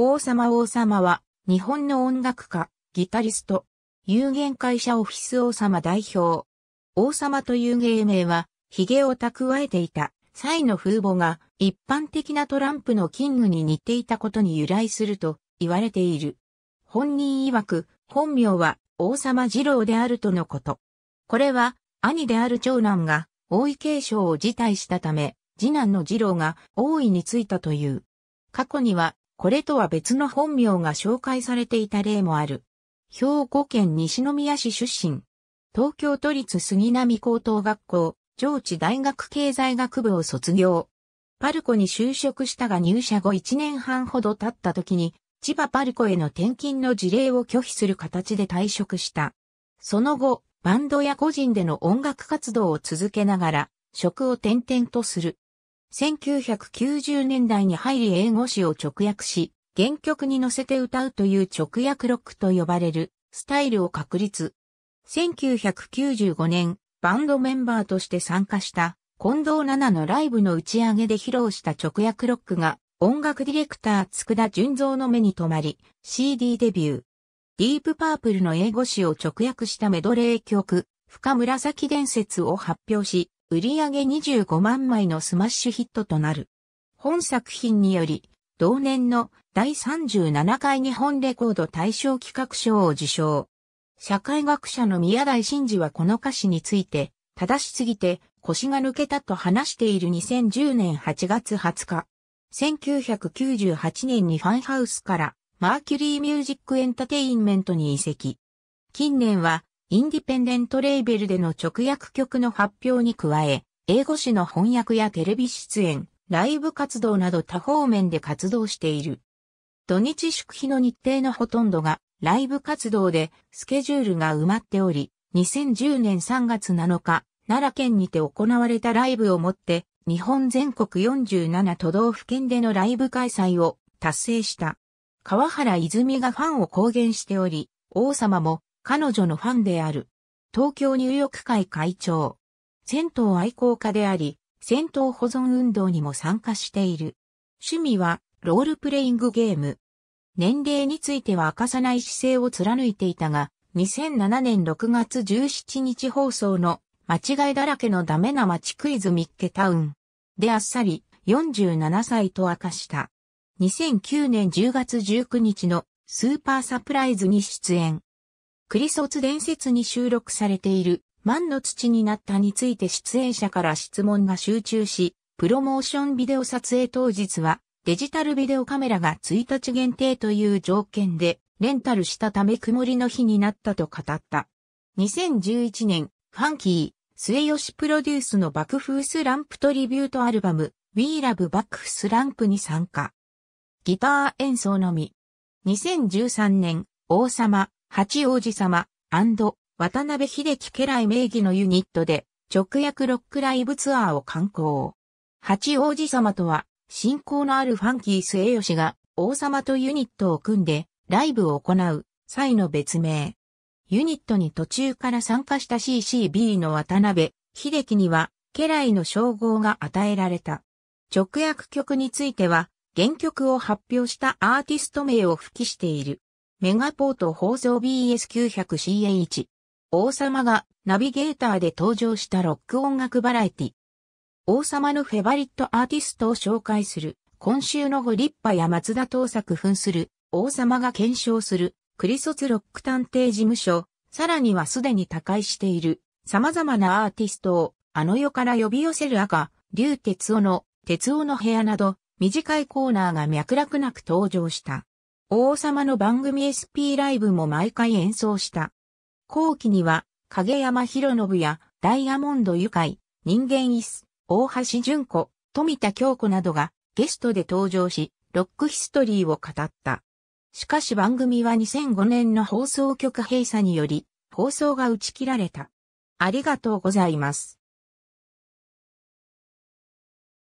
王様王様は、日本の音楽家、ギタリスト、有限会社オフィス王様代表。王様という芸名は、髭を蓄えていた、際の風貌が一般的なトランプのキングに似ていたことに由来すると言われている。本人曰く、本名は王様二郎であるとのこと。これは、兄である長男が王位継承を辞退したため、次男の二郎が王位についたという。過去にはこれとは別の本名が紹介されていた例もある。兵庫県西宮市出身。東京都立杉並高等学校、上智大学経済学部を卒業。パルコに就職したが入社後1年半ほど経った時に、千葉パルコへの転勤の事例を拒否する形で退職した。その後、バンドや個人での音楽活動を続けながら、職を転々とする。1990年代に入り英語詞を直訳し、原曲に乗せて歌うという直訳ロックと呼ばれるスタイルを確立。1995年、バンドメンバーとして参加した近藤奈々のライブの打ち上げで披露した直訳ロックが音楽ディレクター佃純三の目に留まり CD デビュー。ディープパープルの英語詞を直訳したメドレー曲深紫伝説を発表し売上25万枚のスマッシュヒットとなる。本作品により、同年の第37回日本レコード大賞企画賞を受賞。社会学者の宮台真司はこの歌詞について、正しすぎて腰が抜けたと話している2010年8月20日。1998年にファンハウスからマーキュリーミュージックエンタテインメントに移籍。近年はインディペンデントレーベルでの直訳曲の発表に加え、英語詞の翻訳やテレビ出演、ライブ活動など多方面で活動している。土日祝日の日程のほとんどがライブ活動でスケジュールが埋まっており、2010年3月7日、奈良県にて行われたライブをもって日本全国47都道府県でのライブ開催を達成した。川原泉がファンを公言しており、王様も彼女のファンである。東京入浴会会長。銭湯愛好家であり、銭湯保存運動にも参加している。趣味は、ロールプレイングゲーム。年齢については明かさない姿勢を貫いていたが、2007年6月17日放送の間違いだらけのダメな街クイズミッケタウンであっさり47歳と明かした。2009年10月19日のスーパーサプライズに出演。クリソツ伝説に収録されている万の土になったについて出演者から質問が集中し、プロモーションビデオ撮影当日はデジタルビデオカメラが1日限定という条件でレンタルしたため曇りの日になったと語った。2011年、ファンキー、末吉プロデュースの爆風スランプトリビュートアルバム、We Love バックスランプに参加。ギター演奏のみ。2013年、王様、八王子様、渡辺秀樹家来名義のユニットで、直訳ロックライブツアーを観光。八王子様とは、信仰のあるファンキース栄吉が、王様とユニットを組んで、ライブを行う、際の別名。ユニットに途中から参加した CCB の渡辺、秀樹には、家来の称号が与えられた。直訳曲については、原曲を発表したアーティスト名を付記している。メガポート放送 BS900CH。王様がナビゲーターで登場したロック音楽バラエティ。王様のフェバリットアーティストを紹介する。今週のご立派や松田東作扮する。王様が検証する。クリソツロック探偵事務所。さらにはすでに他界している。様々なアーティストをあの世から呼び寄せる赤、竜哲夫の、哲夫の部屋など、短いコーナーが脈絡なく登場した。王様の番組 SP ライブも毎回演奏した。後期には、影山博信や、ダイヤモンド愉快、人間椅子、大橋純子、富田京子などがゲストで登場し、ロックヒストリーを語った。しかし番組は2005年の放送局閉鎖により、放送が打ち切られた。ありがとうございます。